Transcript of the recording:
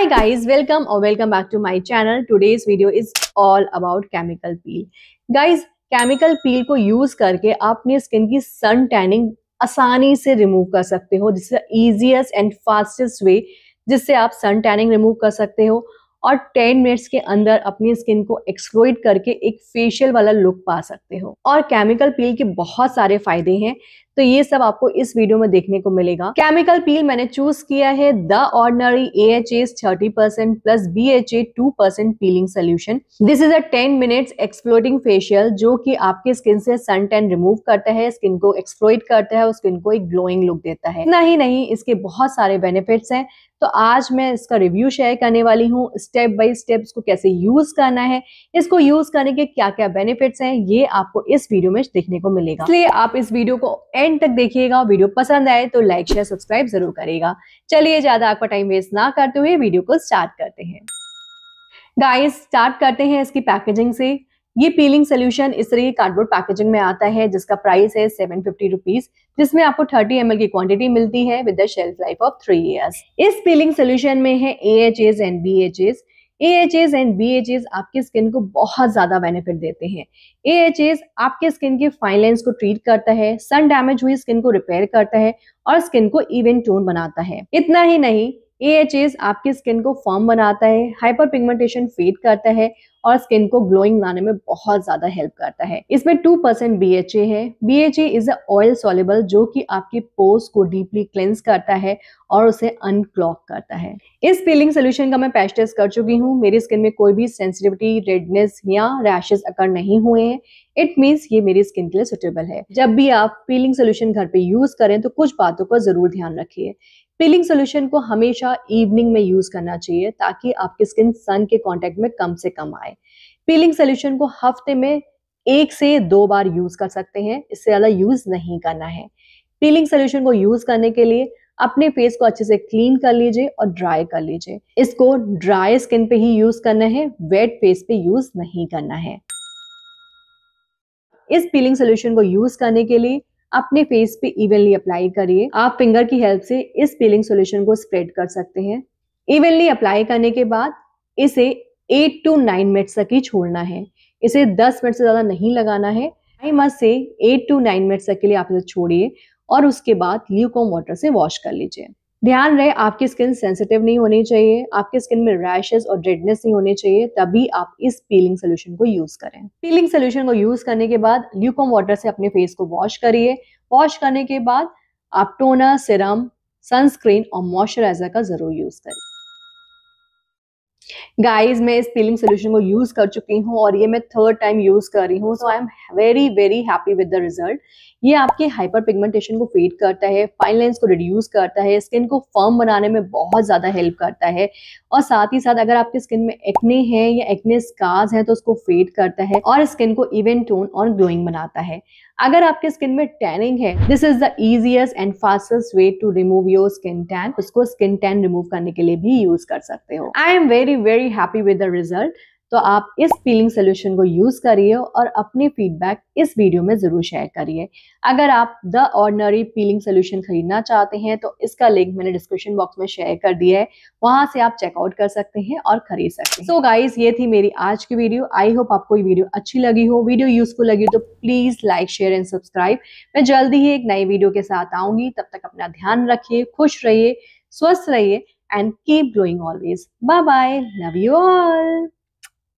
hi guys welcome or welcome back to my channel today's video is all about chemical peel guys chemical peel को use करके आप अपनी skin की sun tanning आसानी से remove कर सकते हो जिससे easiest and fastest way जिससे आप sun tanning remove कर सकते हो और 10 मिनट्स के अंदर अपनी स्किन को एक्सप्लोइट करके एक फेशियल वाला लुक पा सकते हो और केमिकल पील के बहुत सारे फायदे हैं तो ये सब आपको इस वीडियो में देखने को मिलेगा केमिकल पील मैंने चूज किया है the ordinary A H S thirty percent plus B H A two percent peeling solution this is a ten minute exfoliating facial जो की आपके स्किन से सन टेन रिमूव करता है स्किन को एक्सप्लोइट करता है और स्किन को एक ग्लोइंग लुक देता है नहीं नहीं इसके बहुत सारे बेनिफिट्स हैं तो आज मैं इसका रिव्यू शेयर करने वाली हूँ स्टेप बाय स्टेप इसको कैसे यूज करना है इसको यूज करने के क्या क्या बेनिफिट्स हैं ये आपको इस वीडियो में देखने को मिलेगा इसलिए आप इस वीडियो को एंड एंड तक देखिएगा वीडियो पसंद आए तो लाइक शेयर सब्सक्राइब जरूर करेगा चलिए ज्यादा आपका टाइम वेस्ट ना करते हुए वीडियो को स्टार्ट करते हैं गाइस स्टार्ट करते हैं इसकी पैकेजिंग से ये पीलिंग सोल्यूशन इस तरह की कार्डबोर्ड पैकेजिंग में आता है जिसका प्राइस है सेवन फिफ्टी रुपीज जिसमें आपको थर्टी एम की क्वांटिटी मिलती है with the shelf life of three years इस पीलिंग सोल्यूशन में है A and B H As and B H As आपकी स्किन को बहुत ज्यादा बेनिफिट देते हैं ए एच एज आपके स्किन के फाइन को ट्रीट करता है सन डैमेज हुई स्किन को रिपेयर करता है और स्किन को इवेंट टोन बनाता है इतना ही नहीं ए आपकी स्किन को फॉर्म बनाता है हाइपर पिगमेंटेशन फेड करता है और स्किन को ग्लोइंग लाने में बहुत ज्यादा हेल्प करता है इसमें two percent B H A है B H A is a oil soluble जो कि आपकी पोर्स को डीपली क्लेंस करता है और उसे अनक्लॉक करता है इस पीलिंग सोल्यूशन का मैं पैच टेस्ट कर चुकी हूँ मेरी स्किन में कोई भी सेंसिटिविटी रेडनेस या रैशेज अकर नहीं हुए हैं इट मीन्स ये मेरी स्किन के लिए सुटेबल है जब भी आप पीलिंग सोल्यूशन घर पे यूज करें तो कुछ बातों पर जरूर ध्यान रखिए पीलिंग सोल्यूशन को हमेशा इवनिंग में यूज करना चाहिए ताकि आपकी स्किन सन के कॉन्टेक्ट में कम से कम आए पीलिंग सोल्यूशन को हफ्ते में एक से दो बार यूज कर सकते हैं इससे ज्यादा यूज नहीं करना है पीलिंग सोल्यूशन को यूज करने के लिए अपने फेस को अच्छे से क्लीन कर लीजिए और ड्राई कर लीजिए इसको ड्राई स्किन पे ही यूज करना है वेट फेस पे यूज नहीं करना है इस पीलिंग सोल्यूशन को यूज करने के लिए अपने फेस पे इवनली अप्लाई करिए आप फिंगर की हेल्प से इस पीलिंग सॉल्यूशन को स्प्रेड कर सकते हैं इवनली अप्लाई करने के बाद इसे 8 टू 9 मिनट्स तक ही छोड़ना है इसे 10 मिनट से ज़्यादा नहीं लगाना है टाइमर से 8 टू 9 मिनट्स तक के लिए आप इसे छोड़िए और उसके बाद ल्यूकोम वाटर से वॉश कर लीजिए ध्यान रहे आपकी स्किन सेंसिटिव नहीं होनी चाहिए आपके स्किन में रैशेस और डेडनेस नहीं होने चाहिए तभी आप इस पीलिंग सोल्यूशन को यूज करें पीलिंग सोल्यूशन को यूज करने के बाद ल्यूकोम वाटर से अपने फेस को वॉश करिए वॉश करने के बाद आप टोनर सिरम सनस्क्रीन और मॉइस्चराइजर का जरूर यूज करें गाइज मैं इस पीलिंग सोल्यूशन को यूज कर चुकी हूँ और ये मैं थर्ड टाइम यूज कर रही हूँ so I am very very happy with the result ये आपके हाइपर पिगमेंटेशन को फेड करता है फाइन लाइन्स को रिड्यूस करता है स्किन को फर्म बनाने में बहुत ज्यादा हेल्प करता है और साथ ही साथ अगर आपके स्किन में एक्ने हैं या एक्ने स्कार्स हैं तो उसको फेड करता है और स्किन को इवन टोन और ग्लोइंग बनाता है अगर आपके स्किन में टैनिंग है this is the easiest and fastest way to remove your skin tan उसको स्किन टैन रिमूव करने के लिए भी यूज कर सकते हो I am very very happy with the result तो आप इस पीलिंग सोल्यूशन को यूज़ करिए और अपनी फीडबैक इस वीडियो में ज़रूर शेयर करिए अगर आप द ऑर्डनरी पीलिंग सोल्यूशन खरीदना चाहते हैं तो इसका लिंक मैंने डिस्क्रिप्शन बॉक्स में शेयर कर दिया है वहां से आप चेकआउट कर सकते हैं और खरीद सकते हैं सो so गाइज ये थी मेरी आज की वीडियो आई होप आपको ये वीडियो अच्छी लगी हो वीडियो यूजफुल लगी तो please like share and subscribe मैं जल्दी ही एक नई वीडियो के साथ आऊंगी तब तक अपना ध्यान रखिए खुश रहिए स्वस्थ रहिए and keep growing always. Bye bye. Love you all.